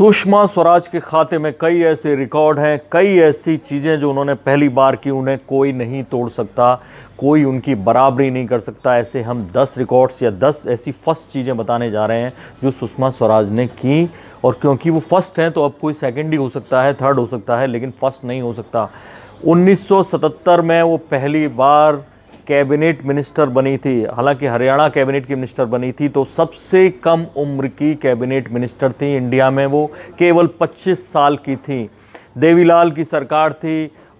सुषमा स्वराज के खाते में कई ऐसे रिकॉर्ड हैं कई ऐसी चीज़ें जो उन्होंने पहली बार की उन्हें कोई नहीं तोड़ सकता कोई उनकी बराबरी नहीं कर सकता ऐसे हम 10 रिकॉर्ड्स या 10 ऐसी फर्स्ट चीज़ें बताने जा रहे हैं जो सुषमा स्वराज ने की और क्योंकि वो फर्स्ट हैं तो अब कोई सेकेंड ही हो सकता है थर्ड हो सकता है लेकिन फर्स्ट नहीं हो सकता 1977 में वो पहली बार कैबिनेट मिनिस्टर बनी थी हालांकि हरियाणा कैबिनेट की मिनिस्टर बनी थी तो सबसे कम उम्र की कैबिनेट मिनिस्टर थी इंडिया में वो केवल 25 साल की थी देवीलाल की सरकार थी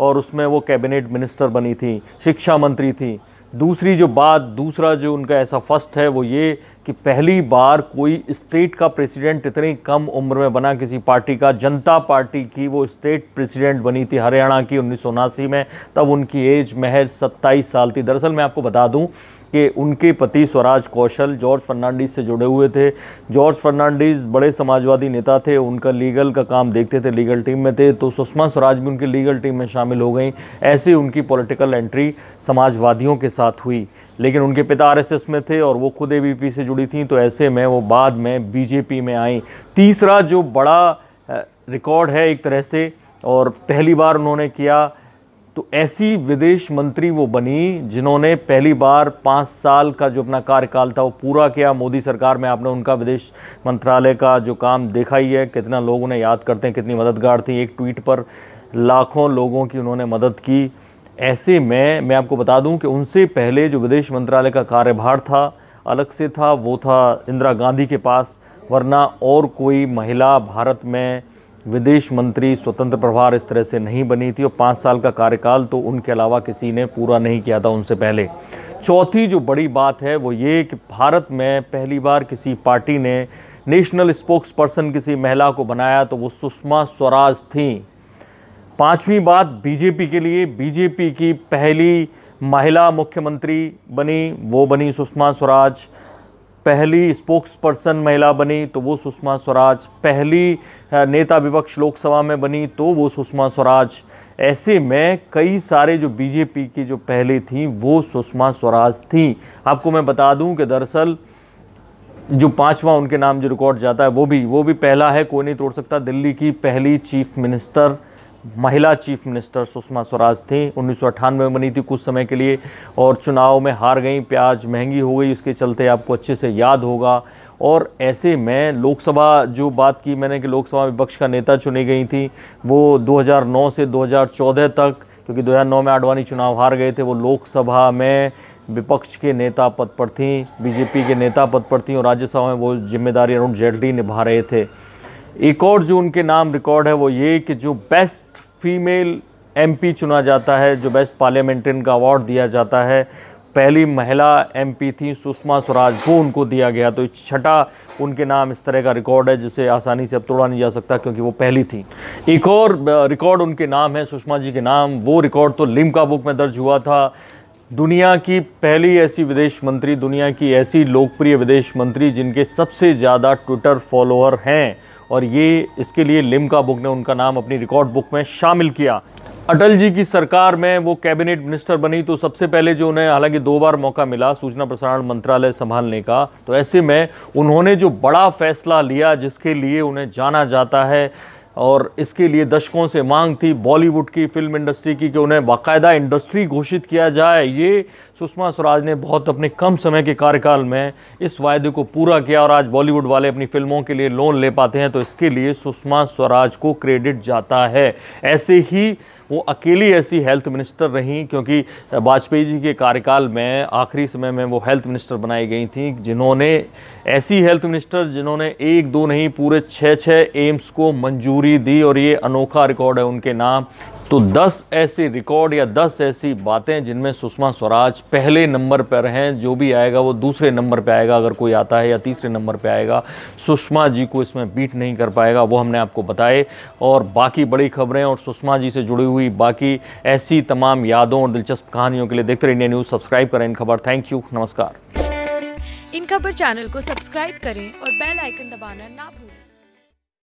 और उसमें वो कैबिनेट मिनिस्टर बनी थी शिक्षा मंत्री थी दूसरी जो बात दूसरा जो उनका ऐसा फर्स्ट है वो ये कि पहली बार कोई स्टेट का प्रेसिडेंट इतनी कम उम्र में बना किसी पार्टी का जनता पार्टी की वो स्टेट प्रेसिडेंट बनी थी हरियाणा की उन्नीस में तब उनकी एज महज 27 साल थी दरअसल मैं आपको बता दूं कि उनके पति स्वराज कौशल जॉर्ज फर्नांडिस से जुड़े हुए थे जॉर्ज फर्नांडिस बड़े समाजवादी नेता थे उनका लीगल का काम देखते थे लीगल टीम में थे तो सुषमा स्वराज भी उनकी लीगल टीम में शामिल हो गई ऐसे उनकी पॉलिटिकल एंट्री समाजवादियों के साथ हुई लेकिन उनके पिता आरएसएस में थे और वो खुद एबीपी से जुड़ी थी तो ऐसे में वो बाद में बीजेपी में आई तीसरा जो बड़ा रिकॉर्ड है एक तरह से और पहली बार उन्होंने किया तो ऐसी विदेश मंत्री वो बनी जिन्होंने पहली बार पाँच साल का जो अपना कार्यकाल था वो पूरा किया मोदी सरकार में आपने उनका विदेश मंत्रालय का जो काम देखा ही है कितना लोग उन्हें याद करते हैं कितनी मददगार थी एक ट्वीट पर लाखों लोगों की उन्होंने मदद की ऐसे में मैं आपको बता दूं कि उनसे पहले जो विदेश मंत्रालय का कार्यभार था अलग से था वो था इंदिरा गांधी के पास वरना और कोई महिला भारत में विदेश मंत्री स्वतंत्र प्रभार इस तरह से नहीं बनी थी और पाँच साल का कार्यकाल तो उनके अलावा किसी ने पूरा नहीं किया था उनसे पहले चौथी जो बड़ी बात है वो ये कि भारत में पहली बार किसी पार्टी ने नेशनल स्पोक्स पर्सन किसी महिला को बनाया तो वो सुषमा स्वराज थी पांचवी बात बीजेपी के लिए बीजेपी की पहली महिला मुख्यमंत्री बनी वो बनी सुषमा स्वराज पहली स्पोक्स पर्सन महिला बनी तो वो सुषमा स्वराज पहली नेता विपक्ष लोकसभा में बनी तो वो सुषमा स्वराज ऐसे में कई सारे जो बीजेपी की जो पहले थी वो सुषमा स्वराज थी आपको मैं बता दूं कि दरअसल जो पांचवा उनके नाम जो रिकॉर्ड जाता है वो भी वो भी पहला है कोई नहीं तोड़ सकता दिल्ली की पहली चीफ मिनिस्टर महिला चीफ मिनिस्टर सुषमा स्वराज थी उन्नीस में बनी थी कुछ समय के लिए और चुनाव में हार गई प्याज महंगी हो गई उसके चलते आपको अच्छे से याद होगा और ऐसे में लोकसभा जो बात की मैंने कि लोकसभा विपक्ष का नेता चुनी गई थी वो 2009 से 2014 तक क्योंकि 2009 में आडवाणी चुनाव हार गए थे वो लोकसभा में विपक्ष के नेता पद पर थी बीजेपी के नेता पद पर थी और राज्यसभा में वो जिम्मेदारी अरुण जेटली निभा रहे थे एक और जो उनके नाम रिकॉर्ड है वो ये कि जो बेस्ट फीमेल एमपी चुना जाता है जो बेस्ट पार्लियामेंटेरियन का अवार्ड दिया जाता है पहली महिला एमपी थी सुषमा स्वराज वो उनको दिया गया तो छठा उनके नाम इस तरह का रिकॉर्ड है जिसे आसानी से अब तोड़ा नहीं जा सकता क्योंकि वो पहली थी एक और रिकॉर्ड उनके नाम है सुषमा जी के नाम वो रिकॉर्ड तो लिम्का बुक में दर्ज हुआ था दुनिया की पहली ऐसी विदेश मंत्री दुनिया की ऐसी लोकप्रिय विदेश मंत्री जिनके सबसे ज़्यादा ट्विटर फॉलोअर हैं और ये इसके लिए लिमका बुक ने उनका नाम अपनी रिकॉर्ड बुक में शामिल किया अटल जी की सरकार में वो कैबिनेट मिनिस्टर बनी तो सबसे पहले जो उन्हें हालांकि दो बार मौका मिला सूचना प्रसारण मंत्रालय संभालने का तो ऐसे में उन्होंने जो बड़ा फैसला लिया जिसके लिए उन्हें जाना जाता है और इसके लिए दशकों से मांग थी बॉलीवुड की फिल्म इंडस्ट्री की कि उन्हें बाकायदा इंडस्ट्री घोषित किया जाए ये सुषमा स्वराज ने बहुत अपने कम समय के कार्यकाल में इस वायदे को पूरा किया और आज बॉलीवुड वाले अपनी फिल्मों के लिए लोन ले पाते हैं तो इसके लिए सुषमा स्वराज को क्रेडिट जाता है ऐसे ही वो अकेली ऐसी हेल्थ मिनिस्टर रहीं क्योंकि वाजपेयी जी के कार्यकाल में आखिरी समय में वो हेल्थ मिनिस्टर बनाई गई थी जिन्होंने ऐसी हेल्थ मिनिस्टर जिन्होंने एक दो नहीं पूरे छः छः एम्स को मंजूरी दी और ये अनोखा रिकॉर्ड है उनके नाम तो 10 ऐसे रिकॉर्ड या 10 ऐसी बातें जिनमें सुषमा स्वराज पहले नंबर पर हैं जो भी आएगा वो दूसरे नंबर पर आएगा अगर कोई आता है या तीसरे नंबर पर आएगा सुषमा जी को इसमें बीट नहीं कर पाएगा वो हमने आपको बताए और बाकी बड़ी खबरें और सुषमा जी से जुड़ी हुई बाकी ऐसी तमाम यादों और दिलचस्प कहानियों के लिए देखते रहे इंडिया न्यूज़ सब्सक्राइब करें इन खबर थैंक यू नमस्कार इन खबर चैनल को सब्सक्राइब करें और बेल आइकन दबाना ना भूलें